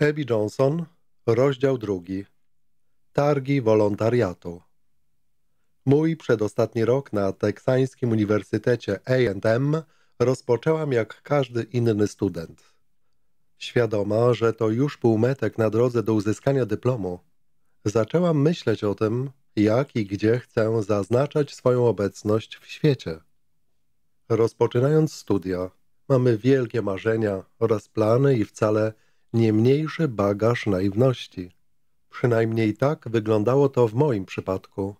Abby Johnson, rozdział drugi. Targi wolontariatu. Mój przedostatni rok na teksańskim uniwersytecie A&M rozpoczęłam jak każdy inny student. Świadoma, że to już półmetek na drodze do uzyskania dyplomu, zaczęłam myśleć o tym, jak i gdzie chcę zaznaczać swoją obecność w świecie. Rozpoczynając studia, mamy wielkie marzenia oraz plany i wcale nie nie mniejszy bagaż naiwności. Przynajmniej tak wyglądało to w moim przypadku.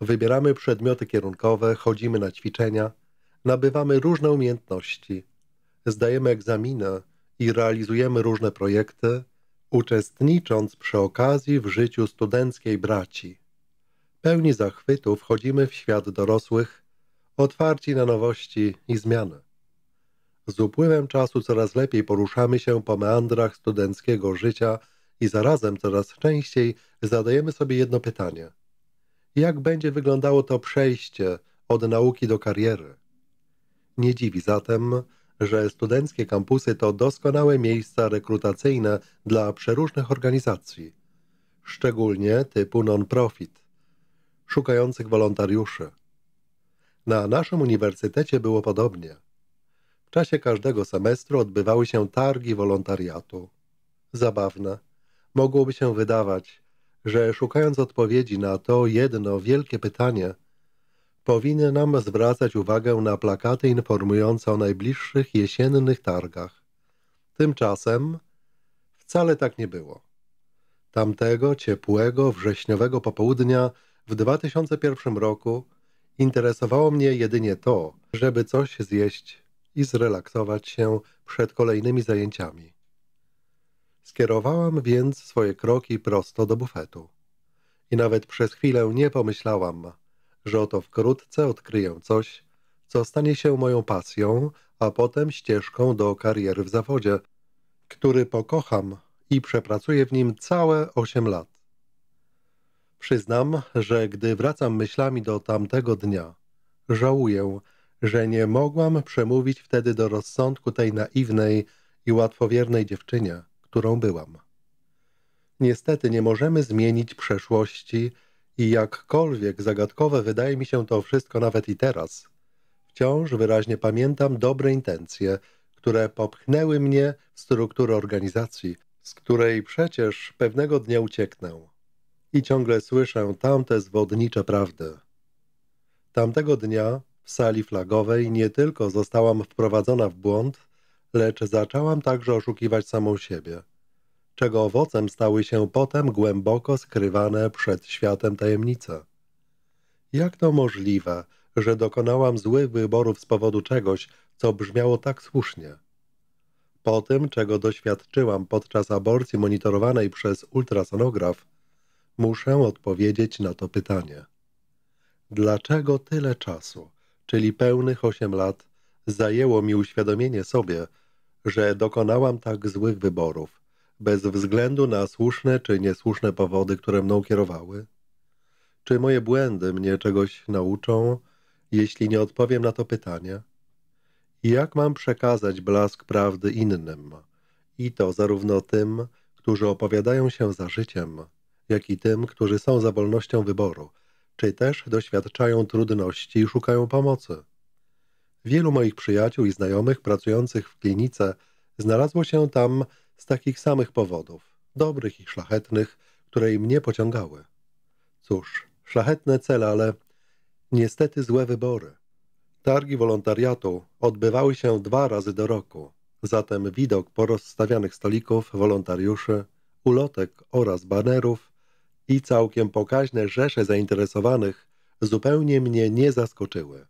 Wybieramy przedmioty kierunkowe, chodzimy na ćwiczenia, nabywamy różne umiejętności, zdajemy egzaminy i realizujemy różne projekty, uczestnicząc przy okazji w życiu studenckiej braci. Pełni zachwytu wchodzimy w świat dorosłych, otwarci na nowości i zmiany. Z upływem czasu coraz lepiej poruszamy się po meandrach studenckiego życia i zarazem coraz częściej zadajemy sobie jedno pytanie. Jak będzie wyglądało to przejście od nauki do kariery? Nie dziwi zatem, że studenckie kampusy to doskonałe miejsca rekrutacyjne dla przeróżnych organizacji, szczególnie typu non-profit, szukających wolontariuszy. Na naszym uniwersytecie było podobnie – w czasie każdego semestru odbywały się targi wolontariatu. Zabawne. Mogłoby się wydawać, że szukając odpowiedzi na to jedno wielkie pytanie, powinny nam zwracać uwagę na plakaty informujące o najbliższych jesiennych targach. Tymczasem wcale tak nie było. Tamtego ciepłego wrześniowego popołudnia w 2001 roku interesowało mnie jedynie to, żeby coś zjeść i zrelaksować się przed kolejnymi zajęciami. Skierowałam więc swoje kroki prosto do bufetu. I nawet przez chwilę nie pomyślałam, że oto wkrótce odkryję coś, co stanie się moją pasją, a potem ścieżką do kariery w zawodzie, który pokocham i przepracuję w nim całe osiem lat. Przyznam, że gdy wracam myślami do tamtego dnia, żałuję, że nie mogłam przemówić wtedy do rozsądku tej naiwnej i łatwowiernej dziewczynie, którą byłam. Niestety nie możemy zmienić przeszłości i jakkolwiek zagadkowe wydaje mi się to wszystko nawet i teraz, wciąż wyraźnie pamiętam dobre intencje, które popchnęły mnie w strukturę organizacji, z której przecież pewnego dnia ucieknę. I ciągle słyszę tamte zwodnicze prawdy. Tamtego dnia sali flagowej nie tylko zostałam wprowadzona w błąd, lecz zaczęłam także oszukiwać samą siebie, czego owocem stały się potem głęboko skrywane przed światem tajemnice. Jak to możliwe, że dokonałam złych wyborów z powodu czegoś, co brzmiało tak słusznie? Po tym, czego doświadczyłam podczas aborcji monitorowanej przez ultrasonograf, muszę odpowiedzieć na to pytanie. Dlaczego tyle czasu? czyli pełnych osiem lat, zajęło mi uświadomienie sobie, że dokonałam tak złych wyborów, bez względu na słuszne czy niesłuszne powody, które mną kierowały? Czy moje błędy mnie czegoś nauczą, jeśli nie odpowiem na to pytanie? Jak mam przekazać blask prawdy innym? I to zarówno tym, którzy opowiadają się za życiem, jak i tym, którzy są za wolnością wyboru, czy też doświadczają trudności i szukają pomocy. Wielu moich przyjaciół i znajomych pracujących w klinice znalazło się tam z takich samych powodów, dobrych i szlachetnych, które im nie pociągały. Cóż, szlachetne cele, ale niestety złe wybory. Targi wolontariatu odbywały się dwa razy do roku, zatem widok porozstawianych stolików, wolontariuszy, ulotek oraz banerów i całkiem pokaźne rzesze zainteresowanych zupełnie mnie nie zaskoczyły.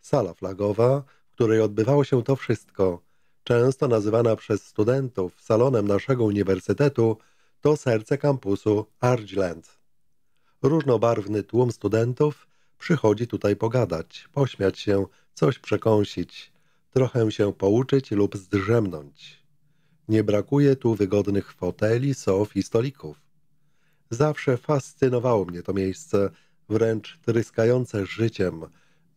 Sala flagowa, w której odbywało się to wszystko, często nazywana przez studentów salonem naszego uniwersytetu, to serce kampusu Argeland. Różnobarwny tłum studentów przychodzi tutaj pogadać, pośmiać się, coś przekąsić, trochę się pouczyć lub zdrzemnąć. Nie brakuje tu wygodnych foteli, sof i stolików. Zawsze fascynowało mnie to miejsce, wręcz tryskające życiem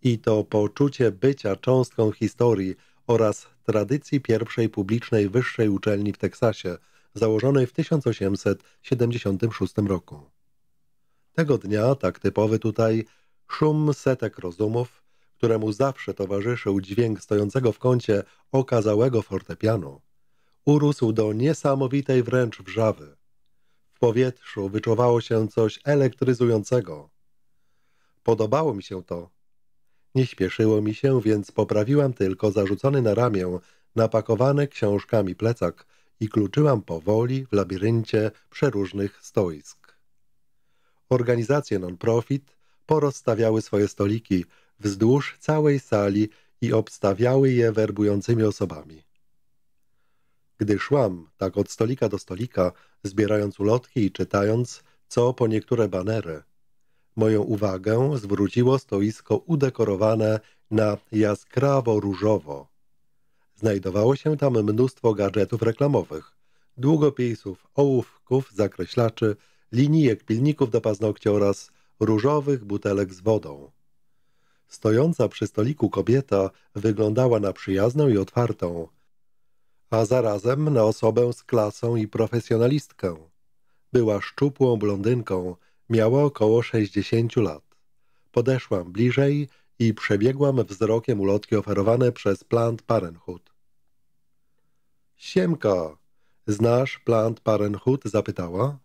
i to poczucie bycia cząstką historii oraz tradycji pierwszej publicznej wyższej uczelni w Teksasie, założonej w 1876 roku. Tego dnia, tak typowy tutaj, szum setek rozumów, któremu zawsze towarzyszył dźwięk stojącego w kącie okazałego fortepianu, urósł do niesamowitej wręcz wrzawy – powietrzu wyczuwało się coś elektryzującego. Podobało mi się to. Nie śpieszyło mi się, więc poprawiłam tylko zarzucony na ramię, napakowany książkami plecak i kluczyłam powoli w labiryncie przeróżnych stoisk. Organizacje non-profit porozstawiały swoje stoliki wzdłuż całej sali i obstawiały je werbującymi osobami. Gdy szłam tak od stolika do stolika, zbierając ulotki i czytając, co po niektóre banery. Moją uwagę zwróciło stoisko udekorowane na jaskrawo-różowo. Znajdowało się tam mnóstwo gadżetów reklamowych, długopisów, ołówków, zakreślaczy, linijek, pilników do paznokci oraz różowych butelek z wodą. Stojąca przy stoliku kobieta wyglądała na przyjazną i otwartą – a zarazem na osobę z klasą i profesjonalistkę. Była szczupłą blondynką, miała około 60 lat. Podeszłam bliżej i przebiegłam wzrokiem ulotki oferowane przez Plant Parenthood. Siemka, znasz Plant Parenthood? zapytała.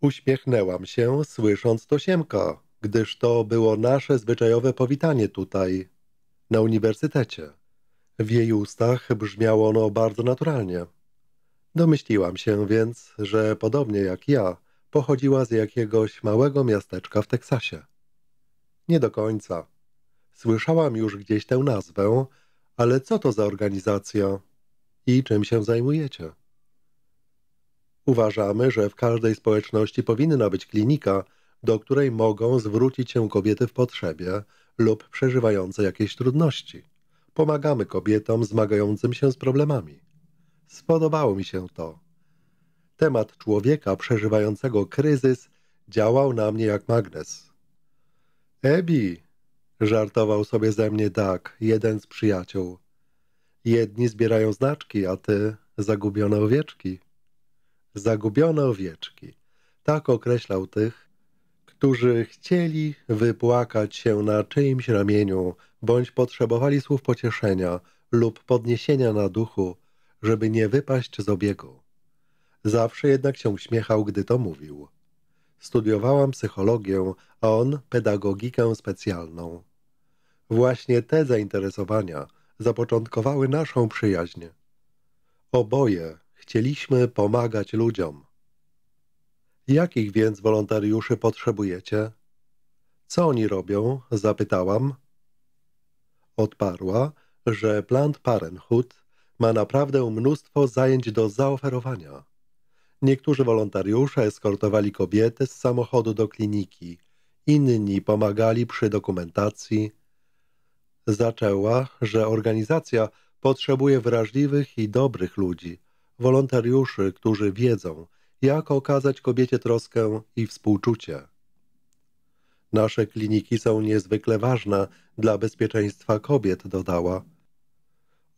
Uśmiechnęłam się, słysząc to Siemka, gdyż to było nasze zwyczajowe powitanie tutaj, na uniwersytecie. W jej ustach brzmiało ono bardzo naturalnie. Domyśliłam się więc, że podobnie jak ja, pochodziła z jakiegoś małego miasteczka w Teksasie. Nie do końca. Słyszałam już gdzieś tę nazwę, ale co to za organizacja i czym się zajmujecie? Uważamy, że w każdej społeczności powinna być klinika, do której mogą zwrócić się kobiety w potrzebie lub przeżywające jakieś trudności pomagamy kobietom zmagającym się z problemami. Spodobało mi się to. Temat człowieka przeżywającego kryzys działał na mnie jak magnes. Ebi, żartował sobie ze mnie tak, jeden z przyjaciół. Jedni zbierają znaczki, a ty zagubione owieczki. Zagubione owieczki. Tak określał tych, którzy chcieli wypłakać się na czyimś ramieniu, bądź potrzebowali słów pocieszenia lub podniesienia na duchu, żeby nie wypaść z obiegu. Zawsze jednak się uśmiechał, gdy to mówił. Studiowałam psychologię, a on pedagogikę specjalną. Właśnie te zainteresowania zapoczątkowały naszą przyjaźń. Oboje chcieliśmy pomagać ludziom, Jakich więc wolontariuszy potrzebujecie? Co oni robią? Zapytałam. Odparła, że Plant Parenthood ma naprawdę mnóstwo zajęć do zaoferowania. Niektórzy wolontariusze eskortowali kobiety z samochodu do kliniki, inni pomagali przy dokumentacji. Zaczęła, że organizacja potrzebuje wrażliwych i dobrych ludzi, wolontariuszy, którzy wiedzą, jak okazać kobiecie troskę i współczucie. Nasze kliniki są niezwykle ważne dla bezpieczeństwa kobiet, dodała.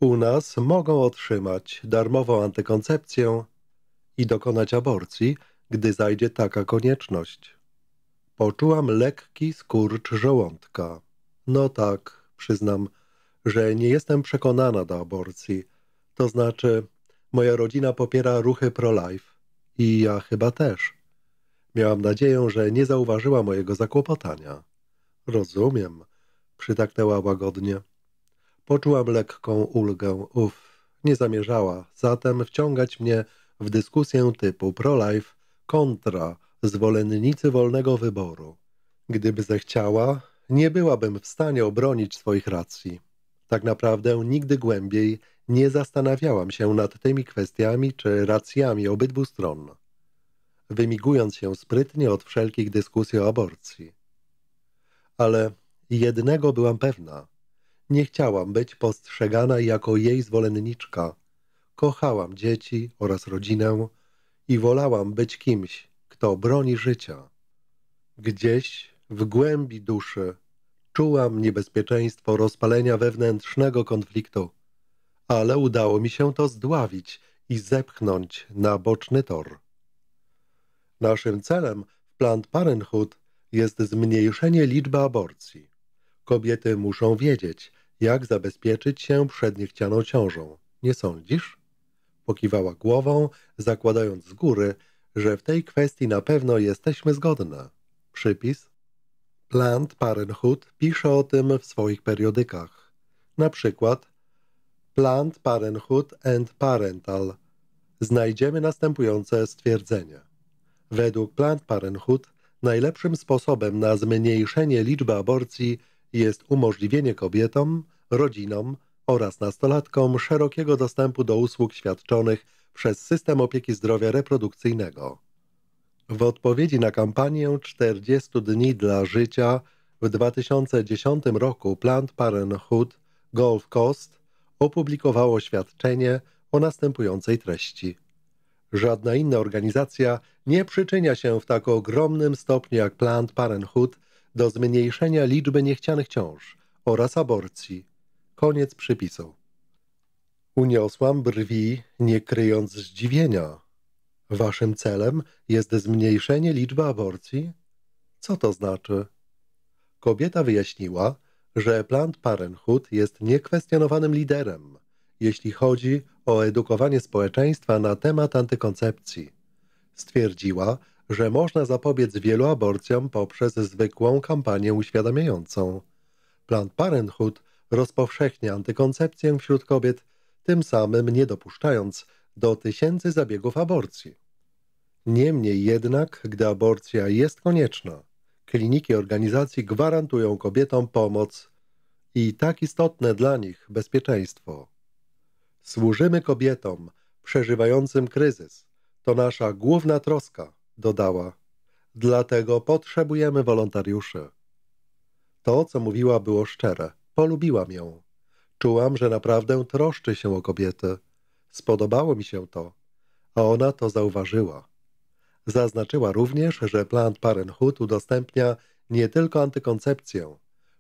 U nas mogą otrzymać darmową antykoncepcję i dokonać aborcji, gdy zajdzie taka konieczność. Poczułam lekki skurcz żołądka. No tak, przyznam, że nie jestem przekonana do aborcji. To znaczy, moja rodzina popiera ruchy pro-life i ja chyba też. Miałam nadzieję, że nie zauważyła mojego zakłopotania. Rozumiem, przytaknęła łagodnie. Poczułam lekką ulgę. Uff, nie zamierzała zatem wciągać mnie w dyskusję typu pro-life kontra zwolennicy wolnego wyboru. Gdyby zechciała, nie byłabym w stanie obronić swoich racji. Tak naprawdę nigdy głębiej nie zastanawiałam się nad tymi kwestiami czy racjami obydwu stron, wymigując się sprytnie od wszelkich dyskusji o aborcji. Ale jednego byłam pewna. Nie chciałam być postrzegana jako jej zwolenniczka. Kochałam dzieci oraz rodzinę i wolałam być kimś, kto broni życia. Gdzieś w głębi duszy Czułam niebezpieczeństwo rozpalenia wewnętrznego konfliktu, ale udało mi się to zdławić i zepchnąć na boczny tor. Naszym celem w Planned Parenthood jest zmniejszenie liczby aborcji. Kobiety muszą wiedzieć, jak zabezpieczyć się przed niechcianą ciążą. Nie sądzisz? Pokiwała głową, zakładając z góry, że w tej kwestii na pewno jesteśmy zgodne. Przypis Planned Parenthood pisze o tym w swoich periodykach. Na przykład Planned Parenthood and Parental znajdziemy następujące stwierdzenie. Według Planned Parenthood najlepszym sposobem na zmniejszenie liczby aborcji jest umożliwienie kobietom, rodzinom oraz nastolatkom szerokiego dostępu do usług świadczonych przez system opieki zdrowia reprodukcyjnego. W odpowiedzi na kampanię 40 dni dla życia w 2010 roku Planned Parenthood Gulf Coast opublikowało oświadczenie o następującej treści. Żadna inna organizacja nie przyczynia się w tak ogromnym stopniu jak Planned Parenthood do zmniejszenia liczby niechcianych ciąż oraz aborcji. Koniec przypisu. Uniosłam brwi, nie kryjąc zdziwienia Waszym celem jest zmniejszenie liczby aborcji? Co to znaczy? Kobieta wyjaśniła, że Plant Parenthood jest niekwestionowanym liderem, jeśli chodzi o edukowanie społeczeństwa na temat antykoncepcji. Stwierdziła, że można zapobiec wielu aborcjom poprzez zwykłą kampanię uświadamiającą. Plant Parenthood rozpowszechnia antykoncepcję wśród kobiet, tym samym nie dopuszczając, do tysięcy zabiegów aborcji. Niemniej jednak, gdy aborcja jest konieczna, kliniki organizacji gwarantują kobietom pomoc i tak istotne dla nich bezpieczeństwo. Służymy kobietom przeżywającym kryzys. To nasza główna troska, dodała. Dlatego potrzebujemy wolontariuszy. To, co mówiła, było szczere. Polubiłam ją. Czułam, że naprawdę troszczy się o kobiety. Spodobało mi się to, a ona to zauważyła. Zaznaczyła również, że Plant Parenthood udostępnia nie tylko antykoncepcję,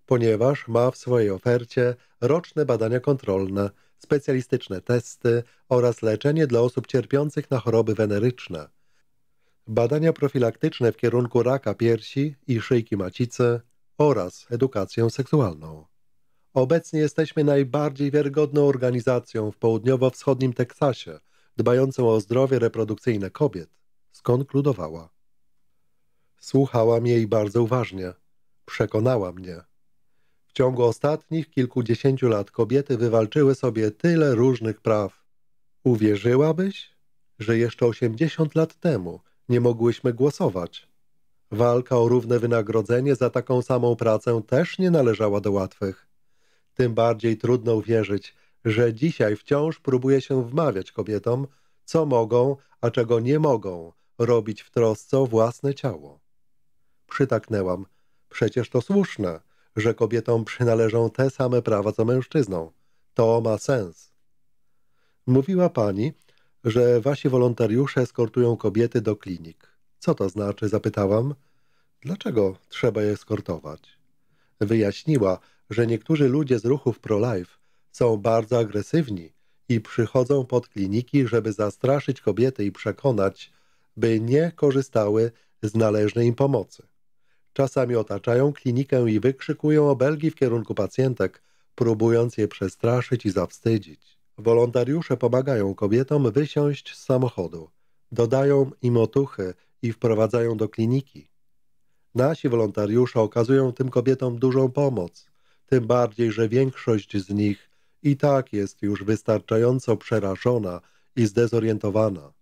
ponieważ ma w swojej ofercie roczne badania kontrolne, specjalistyczne testy oraz leczenie dla osób cierpiących na choroby weneryczne. Badania profilaktyczne w kierunku raka piersi i szyjki macicy oraz edukację seksualną. Obecnie jesteśmy najbardziej wiarygodną organizacją w południowo-wschodnim Teksasie, dbającą o zdrowie reprodukcyjne kobiet, skonkludowała. Słuchałam jej bardzo uważnie. Przekonała mnie. W ciągu ostatnich kilkudziesięciu lat kobiety wywalczyły sobie tyle różnych praw. Uwierzyłabyś, że jeszcze osiemdziesiąt lat temu nie mogłyśmy głosować? Walka o równe wynagrodzenie za taką samą pracę też nie należała do łatwych tym bardziej trudno uwierzyć, że dzisiaj wciąż próbuje się wmawiać kobietom, co mogą, a czego nie mogą robić w trosce o własne ciało. Przytaknęłam. Przecież to słuszne, że kobietom przynależą te same prawa co mężczyznom. To ma sens. Mówiła pani, że wasi wolontariusze eskortują kobiety do klinik. Co to znaczy? Zapytałam. Dlaczego trzeba je eskortować? Wyjaśniła, że niektórzy ludzie z ruchów pro-life są bardzo agresywni i przychodzą pod kliniki, żeby zastraszyć kobiety i przekonać, by nie korzystały z należnej im pomocy. Czasami otaczają klinikę i wykrzykują obelgi w kierunku pacjentek, próbując je przestraszyć i zawstydzić. Wolontariusze pomagają kobietom wysiąść z samochodu, dodają im otuchy i wprowadzają do kliniki. Nasi wolontariusze okazują tym kobietom dużą pomoc tym bardziej, że większość z nich i tak jest już wystarczająco przerażona i zdezorientowana.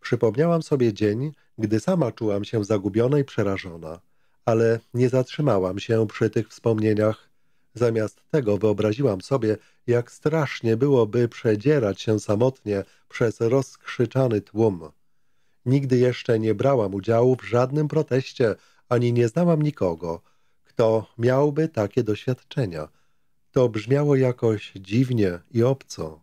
Przypomniałam sobie dzień, gdy sama czułam się zagubiona i przerażona, ale nie zatrzymałam się przy tych wspomnieniach. Zamiast tego wyobraziłam sobie, jak strasznie byłoby przedzierać się samotnie przez rozkrzyczany tłum. Nigdy jeszcze nie brałam udziału w żadnym proteście, ani nie znałam nikogo – kto miałby takie doświadczenia. To brzmiało jakoś dziwnie i obco.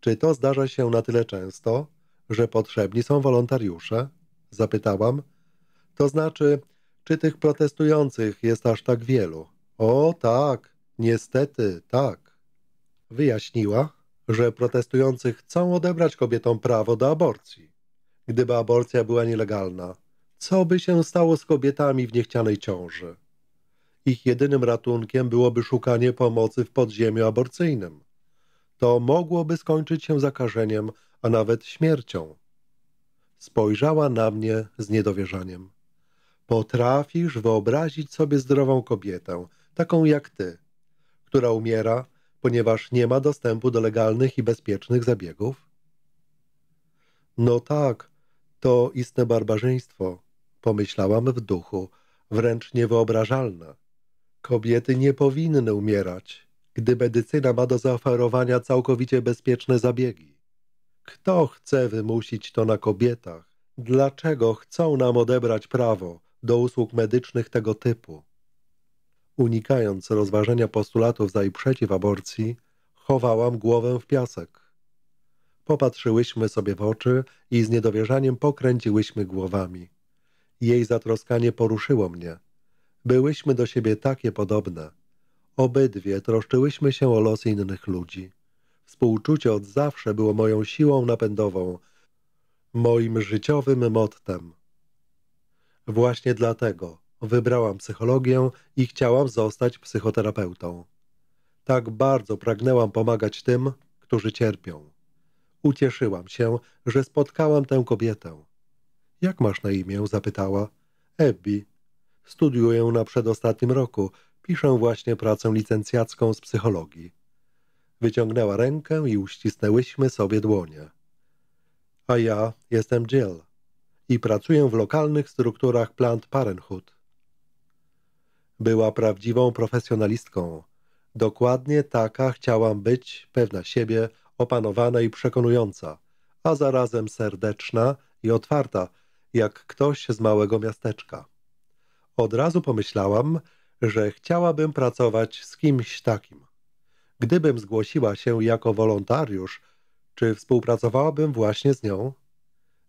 Czy to zdarza się na tyle często, że potrzebni są wolontariusze? Zapytałam. To znaczy, czy tych protestujących jest aż tak wielu? O tak, niestety tak. Wyjaśniła, że protestujący chcą odebrać kobietom prawo do aborcji. Gdyby aborcja była nielegalna, co by się stało z kobietami w niechcianej ciąży? ich jedynym ratunkiem byłoby szukanie pomocy w podziemiu aborcyjnym. To mogłoby skończyć się zakażeniem, a nawet śmiercią. Spojrzała na mnie z niedowierzaniem. Potrafisz wyobrazić sobie zdrową kobietę, taką jak ty, która umiera, ponieważ nie ma dostępu do legalnych i bezpiecznych zabiegów? No tak, to istne barbarzyństwo, pomyślałam w duchu, wręcz niewyobrażalne. Kobiety nie powinny umierać, gdy medycyna ma do zaoferowania całkowicie bezpieczne zabiegi. Kto chce wymusić to na kobietach? Dlaczego chcą nam odebrać prawo do usług medycznych tego typu? Unikając rozważenia postulatów za i przeciw aborcji, chowałam głowę w piasek. Popatrzyłyśmy sobie w oczy i z niedowierzaniem pokręciłyśmy głowami. Jej zatroskanie poruszyło mnie – Byłyśmy do siebie takie podobne. Obydwie troszczyłyśmy się o los innych ludzi. Współczucie od zawsze było moją siłą napędową, moim życiowym mottem. Właśnie dlatego wybrałam psychologię i chciałam zostać psychoterapeutą. Tak bardzo pragnęłam pomagać tym, którzy cierpią. Ucieszyłam się, że spotkałam tę kobietę. Jak masz na imię? zapytała. Ebbi, Studiuję na przedostatnim roku. Piszę właśnie pracę licencjacką z psychologii. Wyciągnęła rękę i uścisnęłyśmy sobie dłonie. A ja jestem Jill i pracuję w lokalnych strukturach Plant Parenthood. Była prawdziwą profesjonalistką. Dokładnie taka chciałam być, pewna siebie, opanowana i przekonująca, a zarazem serdeczna i otwarta, jak ktoś z małego miasteczka. Od razu pomyślałam, że chciałabym pracować z kimś takim. Gdybym zgłosiła się jako wolontariusz, czy współpracowałabym właśnie z nią?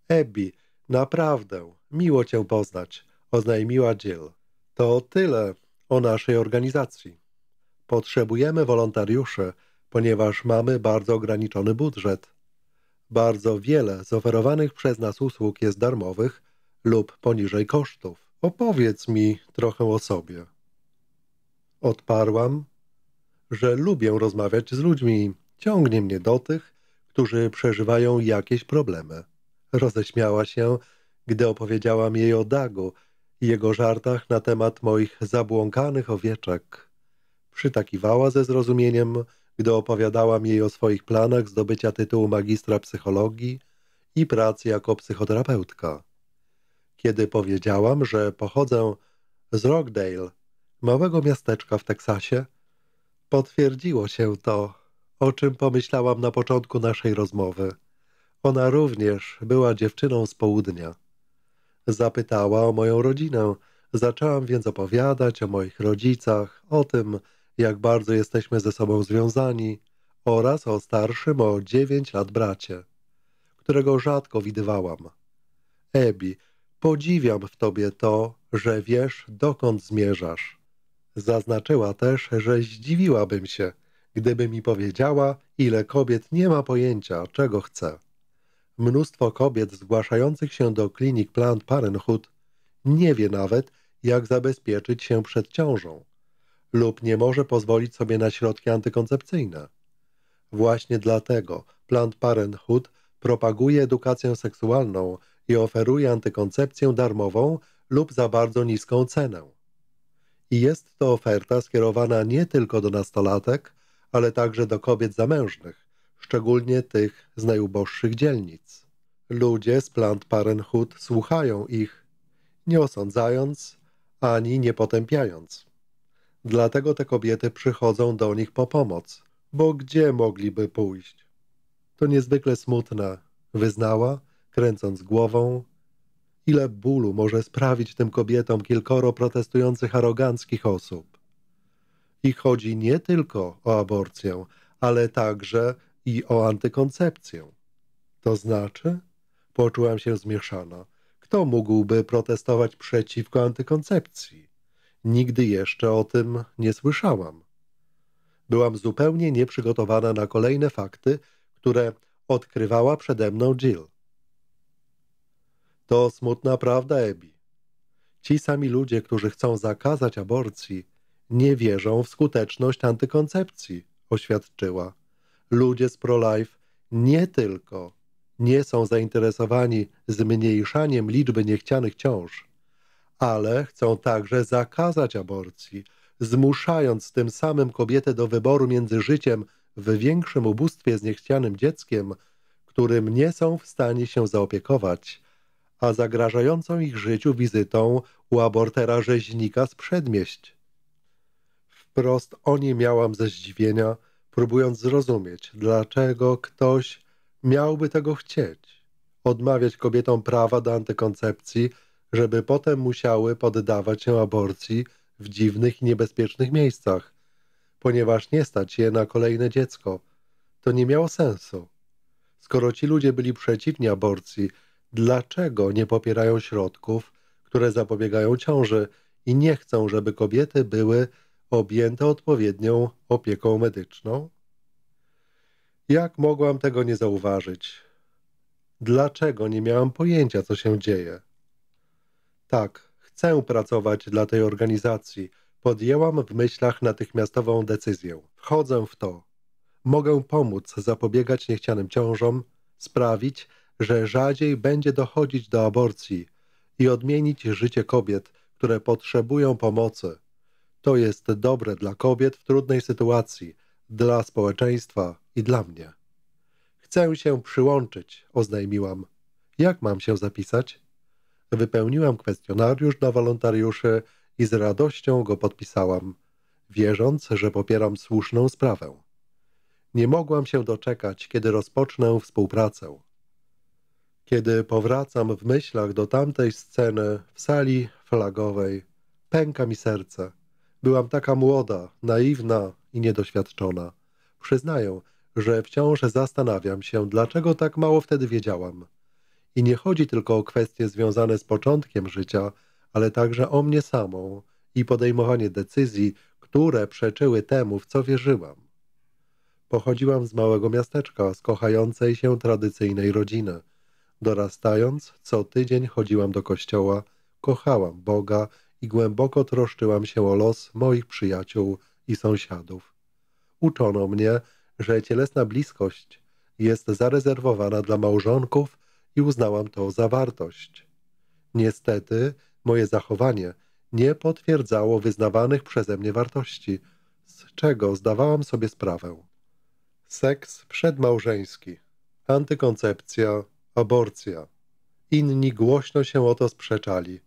Ebi, naprawdę, miło cię poznać, oznajmiła Jill. To tyle o naszej organizacji. Potrzebujemy wolontariuszy, ponieważ mamy bardzo ograniczony budżet. Bardzo wiele z oferowanych przez nas usług jest darmowych lub poniżej kosztów. Opowiedz mi trochę o sobie. Odparłam, że lubię rozmawiać z ludźmi. Ciągnie mnie do tych, którzy przeżywają jakieś problemy. Roześmiała się, gdy opowiedziałam jej o Dagu i jego żartach na temat moich zabłąkanych owieczek. Przytakiwała ze zrozumieniem, gdy opowiadałam jej o swoich planach zdobycia tytułu magistra psychologii i pracy jako psychoterapeutka kiedy powiedziałam, że pochodzę z Rockdale, małego miasteczka w Teksasie, potwierdziło się to, o czym pomyślałam na początku naszej rozmowy. Ona również była dziewczyną z południa. Zapytała o moją rodzinę, zaczęłam więc opowiadać o moich rodzicach, o tym, jak bardzo jesteśmy ze sobą związani oraz o starszym o dziewięć lat bracie, którego rzadko widywałam. Ebi, Podziwiam w tobie to, że wiesz, dokąd zmierzasz. Zaznaczyła też, że zdziwiłabym się, gdyby mi powiedziała, ile kobiet nie ma pojęcia, czego chce. Mnóstwo kobiet zgłaszających się do klinik Planned Parenthood nie wie nawet, jak zabezpieczyć się przed ciążą lub nie może pozwolić sobie na środki antykoncepcyjne. Właśnie dlatego Planned Parenthood propaguje edukację seksualną i oferuje antykoncepcję darmową lub za bardzo niską cenę. I jest to oferta skierowana nie tylko do nastolatek, ale także do kobiet zamężnych, szczególnie tych z najuboższych dzielnic. Ludzie z Plant Parenthood słuchają ich, nie osądzając ani nie potępiając. Dlatego te kobiety przychodzą do nich po pomoc, bo gdzie mogliby pójść? To niezwykle smutne, wyznała kręcąc głową. Ile bólu może sprawić tym kobietom kilkoro protestujących aroganckich osób? I chodzi nie tylko o aborcję, ale także i o antykoncepcję. To znaczy? Poczułam się zmieszana. Kto mógłby protestować przeciwko antykoncepcji? Nigdy jeszcze o tym nie słyszałam. Byłam zupełnie nieprzygotowana na kolejne fakty, które odkrywała przede mną Jill. To smutna prawda, Ebi. Ci sami ludzie, którzy chcą zakazać aborcji, nie wierzą w skuteczność antykoncepcji, oświadczyła. Ludzie z pro-life nie tylko nie są zainteresowani zmniejszaniem liczby niechcianych ciąż, ale chcą także zakazać aborcji, zmuszając tym samym kobietę do wyboru między życiem w większym ubóstwie z niechcianym dzieckiem, którym nie są w stanie się zaopiekować, a zagrażającą ich życiu wizytą u abortera rzeźnika z przedmieść. Wprost o nie miałam ze zdziwienia, próbując zrozumieć, dlaczego ktoś miałby tego chcieć. Odmawiać kobietom prawa do antykoncepcji, żeby potem musiały poddawać się aborcji w dziwnych i niebezpiecznych miejscach, ponieważ nie stać je na kolejne dziecko. To nie miało sensu. Skoro ci ludzie byli przeciwni aborcji, dlaczego nie popierają środków, które zapobiegają ciąży i nie chcą, żeby kobiety były objęte odpowiednią opieką medyczną? Jak mogłam tego nie zauważyć? Dlaczego nie miałam pojęcia, co się dzieje? Tak, chcę pracować dla tej organizacji. Podjęłam w myślach natychmiastową decyzję. Wchodzę w to. Mogę pomóc zapobiegać niechcianym ciążom, sprawić, że rzadziej będzie dochodzić do aborcji i odmienić życie kobiet, które potrzebują pomocy. To jest dobre dla kobiet w trudnej sytuacji, dla społeczeństwa i dla mnie. Chcę się przyłączyć, oznajmiłam. Jak mam się zapisać? Wypełniłam kwestionariusz dla wolontariuszy i z radością go podpisałam, wierząc, że popieram słuszną sprawę. Nie mogłam się doczekać, kiedy rozpocznę współpracę. Kiedy powracam w myślach do tamtej sceny w sali flagowej, pęka mi serce. Byłam taka młoda, naiwna i niedoświadczona. Przyznaję, że wciąż zastanawiam się, dlaczego tak mało wtedy wiedziałam. I nie chodzi tylko o kwestie związane z początkiem życia, ale także o mnie samą i podejmowanie decyzji, które przeczyły temu, w co wierzyłam. Pochodziłam z małego miasteczka, z kochającej się tradycyjnej rodziny – Dorastając, co tydzień chodziłam do kościoła, kochałam Boga i głęboko troszczyłam się o los moich przyjaciół i sąsiadów. Uczono mnie, że cielesna bliskość jest zarezerwowana dla małżonków i uznałam to za wartość. Niestety, moje zachowanie nie potwierdzało wyznawanych przeze mnie wartości, z czego zdawałam sobie sprawę. Seks przedmałżeński, antykoncepcja, Aborcja. Inni głośno się o to sprzeczali,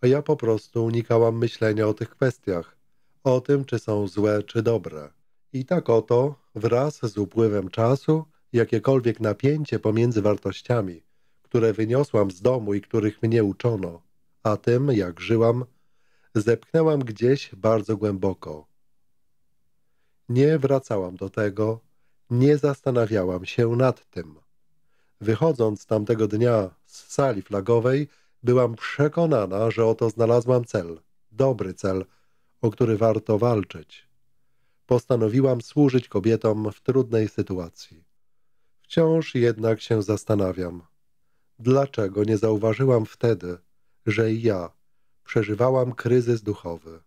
a ja po prostu unikałam myślenia o tych kwestiach, o tym, czy są złe, czy dobre. I tak oto, wraz z upływem czasu, jakiekolwiek napięcie pomiędzy wartościami, które wyniosłam z domu i których mnie uczono, a tym, jak żyłam, zepchnęłam gdzieś bardzo głęboko. Nie wracałam do tego, nie zastanawiałam się nad tym. Wychodząc tamtego dnia z sali flagowej, byłam przekonana, że oto znalazłam cel, dobry cel, o który warto walczyć. Postanowiłam służyć kobietom w trudnej sytuacji. Wciąż jednak się zastanawiam, dlaczego nie zauważyłam wtedy, że ja przeżywałam kryzys duchowy.